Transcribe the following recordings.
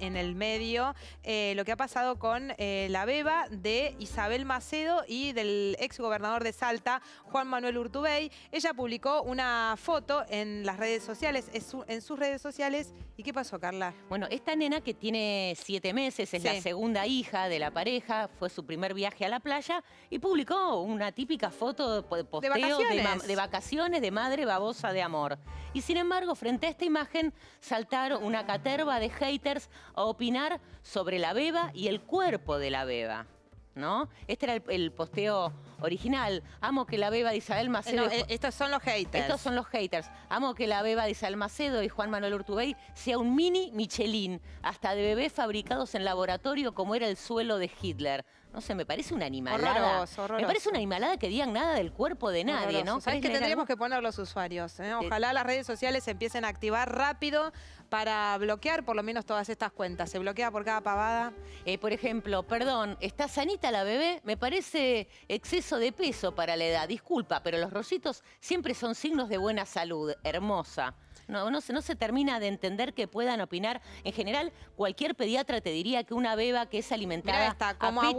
en el medio eh, lo que ha pasado con eh, la beba de Isabel Macedo y del ex gobernador de Salta, Juan Manuel Urtubey. Ella publicó una foto en las redes sociales, en sus redes sociales. ¿Y qué pasó, Carla? Bueno, esta nena que tiene siete meses, es la segunda hija de la pareja, fue su primer viaje a la playa y publicó una típica foto de, vacaciones, de madre babosa de amor. Y sin embargo, frente a esta imagen, saltaron una caterva de haters a opinar sobre la beba y el cuerpo de la beba. ¿No? Este era el, posteo original. Amo que la beba de Isabel Macedo. estos son los haters. Estos son los haters. Amo que la beba de Isabel Macedo y Juan Manuel Urtubey sea un mini Michelin, hasta de bebés fabricados en laboratorio como era el suelo de Hitler. No sé, me parece una animalada. Me parece una animalada que digan nada del cuerpo de nadie, ¿no? ¿Sabes que tendríamos que poner los usuarios? ¿eh? Ojalá las redes sociales se empiecen a activar rápido para bloquear por lo menos todas estas cuentas. Se bloquea por cada pavada. Eh, por ejemplo, perdón, ¿está sanita la bebé? Me parece exceso de peso para la edad. Disculpa, pero los rositos siempre son signos de buena salud. Hermosa. No, no, se, no, se, termina de entender que puedan opinar. En general, cualquier pediatra te diría que una beba que es alimentada esta, como a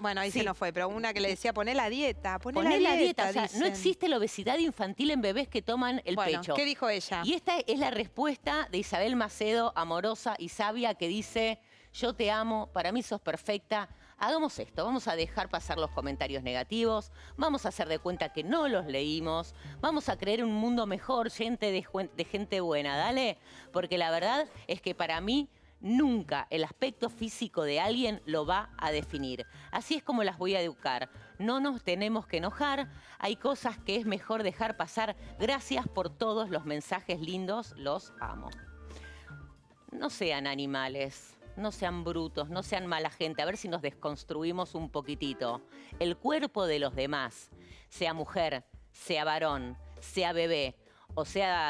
bueno, ahí sí. se fue, pero una que le decía, poné la dieta, poné, poné la, dieta. o sea, no existe la obesidad infantil en bebés que toman el bueno, pecho. ¿Qué dijo ella? Y esta es la respuesta de Isabel Macedo, amorosa y sabia, que dice, yo te amo, para mí sos perfecta, hagamos esto, vamos a dejar pasar los comentarios negativos, vamos a hacer de cuenta que no los leímos, vamos a creer un mundo mejor, gente de gente buena, dale, porque la verdad es que para mí Nunca el aspecto físico de alguien lo va a definir. Así es como las voy a educar. No nos tenemos que enojar. Hay cosas que es mejor dejar pasar. Gracias por todos los mensajes lindos. Los amo. No sean animales no sean brutos, no sean mala gente, a ver si nos desconstruimos un poquitito. El cuerpo de los demás, sea mujer, sea varón, sea bebé o sea